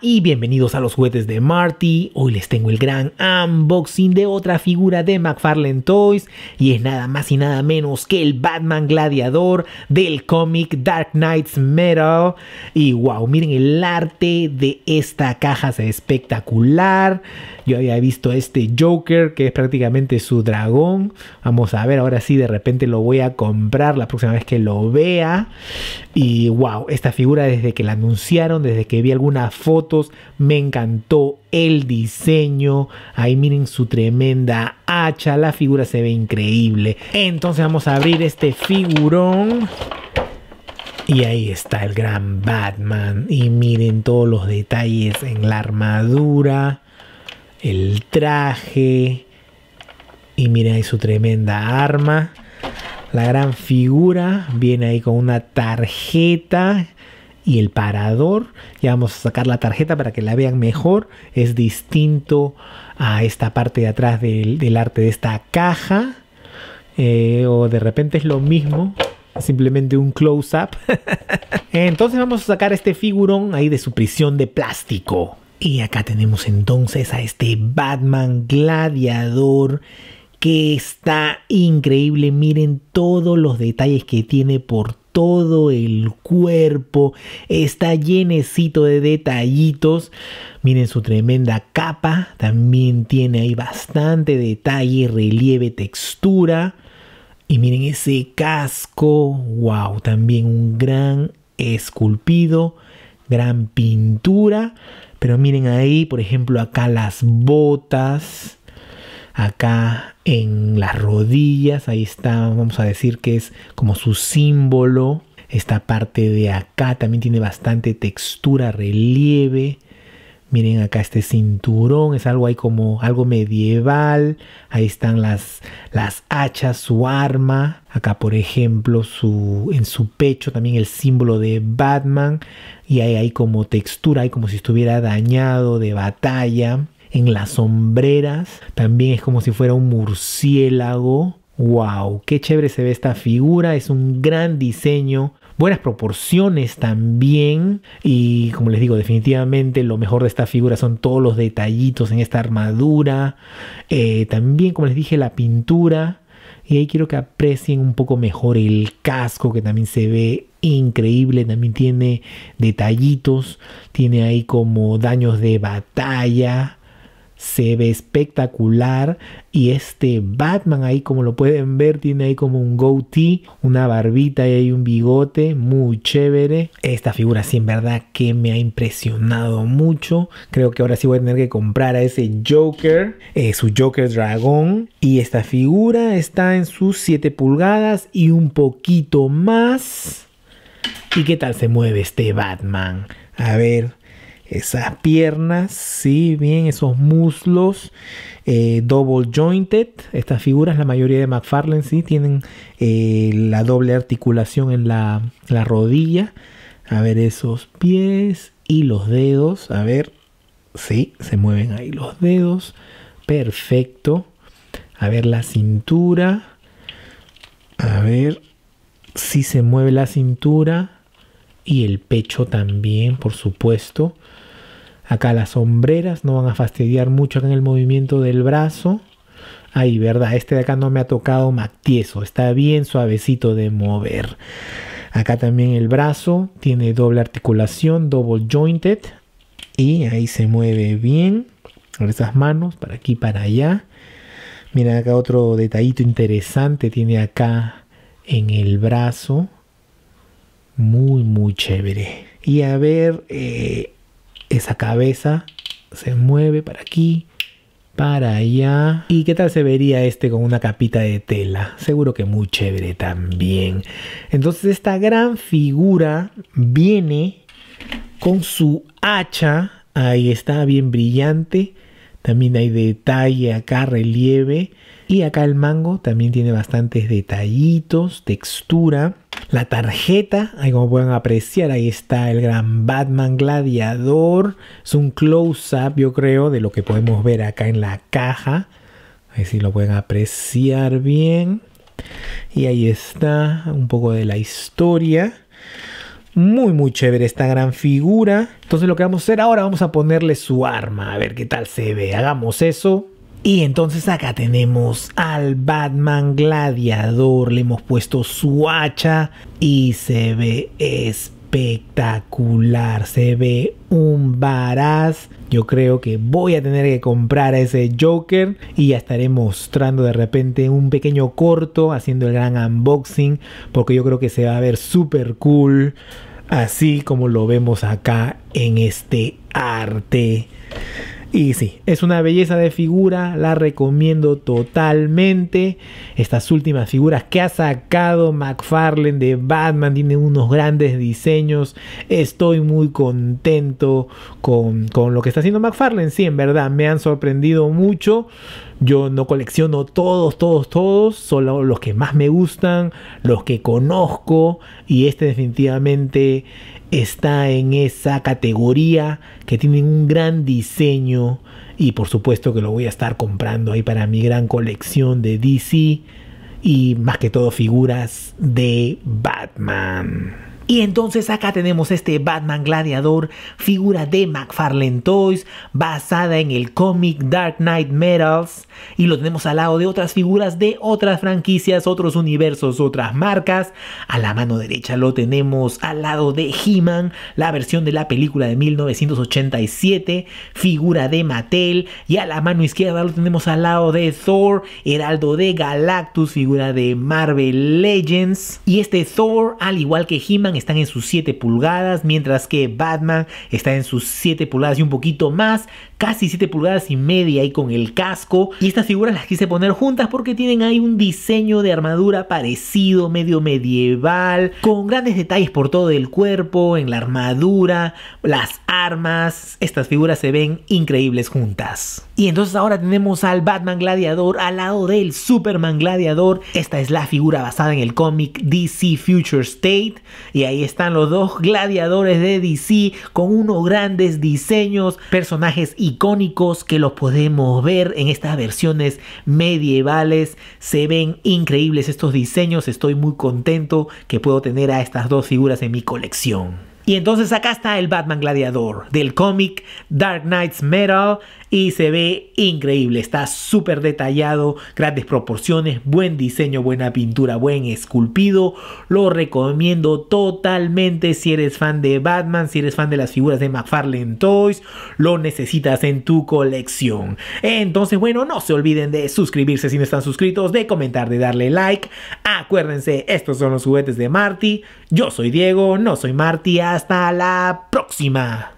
y bienvenidos a los juguetes de Marty. Hoy les tengo el gran unboxing de otra figura de McFarlane Toys y es nada más y nada menos que el Batman Gladiador del cómic Dark Knight's Metal. Y wow, miren el arte de esta caja, es espectacular. Yo había visto este Joker, que es prácticamente su dragón. Vamos a ver, ahora sí, de repente lo voy a comprar la próxima vez que lo vea. Y wow, esta figura desde que la anunciaron, desde que vi algunas fotos, me encantó el diseño. Ahí miren su tremenda hacha, la figura se ve increíble. Entonces vamos a abrir este figurón. Y ahí está el gran Batman. Y miren todos los detalles en la armadura el traje. Y miren ahí su tremenda arma. La gran figura viene ahí con una tarjeta y el parador. Ya vamos a sacar la tarjeta para que la vean mejor. Es distinto a esta parte de atrás del, arte de esta caja. Eh, o de repente es lo mismo, simplemente un close-up. Entonces vamos a sacar este figurón ahí de su prisión de plástico. Y acá tenemos entonces a este Batman gladiador que está increíble. Miren todos los detalles que tiene por todo el cuerpo. Está llenecito de detallitos. Miren su tremenda capa. También tiene ahí bastante detalle, relieve, textura. Y miren ese casco. Wow, también un gran esculpido, gran pintura. Pero miren ahí, por ejemplo, acá las botas, acá en las rodillas, ahí está, vamos a decir que es como su símbolo. Esta parte de acá también tiene bastante textura, relieve. Miren acá este cinturón, es algo ahí como algo medieval. Ahí están las, las hachas, su arma. Acá, por ejemplo, su, en su pecho también el símbolo de Batman. Y ahí hay como textura, hay como si estuviera dañado de batalla. En las sombreras también es como si fuera un murciélago. ¡Wow! ¡Qué chévere se ve esta figura! Es un gran diseño buenas proporciones también. Y como les digo, definitivamente lo mejor de esta figura son todos los detallitos en esta armadura. Eh, también, como les dije, la pintura. Y ahí quiero que aprecien un poco mejor el casco que también se ve increíble, también tiene detallitos, tiene ahí como daños de batalla, se ve espectacular y este Batman ahí como lo pueden ver tiene ahí como un goatee, una barbita y hay un bigote muy chévere. Esta figura sí en verdad que me ha impresionado mucho. Creo que ahora sí voy a tener que comprar a ese Joker, eh, su Joker dragón y esta figura está en sus 7 pulgadas y un poquito más. ¿Y qué tal se mueve este Batman? A ver, esas piernas, sí, bien, esos muslos, eh, double jointed. Estas figuras, la mayoría de McFarlane, sí, tienen eh, la doble articulación en la, rodilla. A ver, esos pies y los dedos, a ver, sí, se mueven ahí los dedos, perfecto. A ver la cintura. A ver si se mueve la cintura y el pecho también, por supuesto. Acá las sombreras no van a fastidiar mucho en el movimiento del brazo. Ahí, ¿verdad? Este de acá no me ha tocado tieso. Está bien suavecito de mover. Acá también el brazo tiene doble articulación, double jointed. Y ahí se mueve bien. Con esas manos, para aquí, para allá. Mira acá otro detallito interesante tiene acá en el brazo. Muy, muy chévere. Y a ver, eh, esa cabeza se mueve para aquí, para allá. ¿Y qué tal se vería este con una capita de tela? Seguro que muy chévere también. Entonces esta gran figura viene con su hacha. Ahí está, bien brillante. También hay detalle acá, relieve. Y acá el mango también tiene bastantes detallitos, textura la tarjeta, ahí como pueden apreciar, ahí está el gran Batman Gladiador. Es un close-up, yo creo, de lo que podemos ver acá en la caja. Ahí si lo pueden apreciar bien. Y ahí está un poco de la historia. Muy, muy chévere esta gran figura. Entonces lo que vamos a hacer ahora, vamos a ponerle su arma. A ver qué tal se ve. Hagamos eso. Y entonces acá tenemos al Batman gladiador, le hemos puesto su hacha y se ve espectacular, se ve un varaz. Yo creo que voy a tener que comprar a ese Joker y ya estaré mostrando de repente un pequeño corto haciendo el gran unboxing porque yo creo que se va a ver súper cool así como lo vemos acá en este arte. Y sí, es una belleza de figura, la recomiendo totalmente. Estas últimas figuras que ha sacado McFarlane de Batman tiene unos grandes diseños. Estoy muy contento con, con lo que está haciendo McFarlane. Sí, en verdad, me han sorprendido mucho. Yo no colecciono todos, todos, todos, solo los que más me gustan, los que conozco y este definitivamente está en esa categoría que tienen un gran diseño y por supuesto que lo voy a estar comprando ahí para mi gran colección de DC y más que todo figuras de Batman. Y entonces acá tenemos este Batman Gladiador, figura de McFarlane Toys, basada en el cómic Dark Knight Metals. Y lo tenemos al lado de otras figuras de otras franquicias, otros universos, otras marcas. A la mano derecha lo tenemos al lado de He-Man, la versión de la película de 1987, figura de Mattel. Y a la mano izquierda lo tenemos al lado de Thor, heraldo de Galactus, figura de Marvel Legends. Y este Thor, al igual que He-Man, están en sus 7 pulgadas, mientras que Batman está en sus 7 pulgadas y un poquito más casi 7 pulgadas y media y con el casco. Y estas figuras las quise poner juntas porque tienen ahí un diseño de armadura parecido, medio medieval, con grandes detalles por todo el cuerpo, en la armadura, las armas. Estas figuras se ven increíbles juntas. Y entonces ahora tenemos al Batman Gladiador al lado del Superman Gladiador. Esta es la figura basada en el cómic DC Future State. Y ahí están los dos gladiadores de DC con unos grandes diseños, personajes y icónicos que los podemos ver en estas versiones medievales. Se ven increíbles estos diseños. Estoy muy contento que puedo tener a estas dos figuras en mi colección. Y entonces acá está el Batman Gladiador del cómic Dark Knight's Metal y se ve increíble, está súper detallado, grandes proporciones, buen diseño, buena pintura, buen esculpido. Lo recomiendo totalmente si eres fan de Batman, si eres fan de las figuras de McFarlane Toys, lo necesitas en tu colección. Entonces, bueno, no se olviden de suscribirse si no están suscritos, de comentar, de darle like. Acuérdense, estos son los juguetes de Marty. Yo soy Diego, no soy Marty hasta la próxima.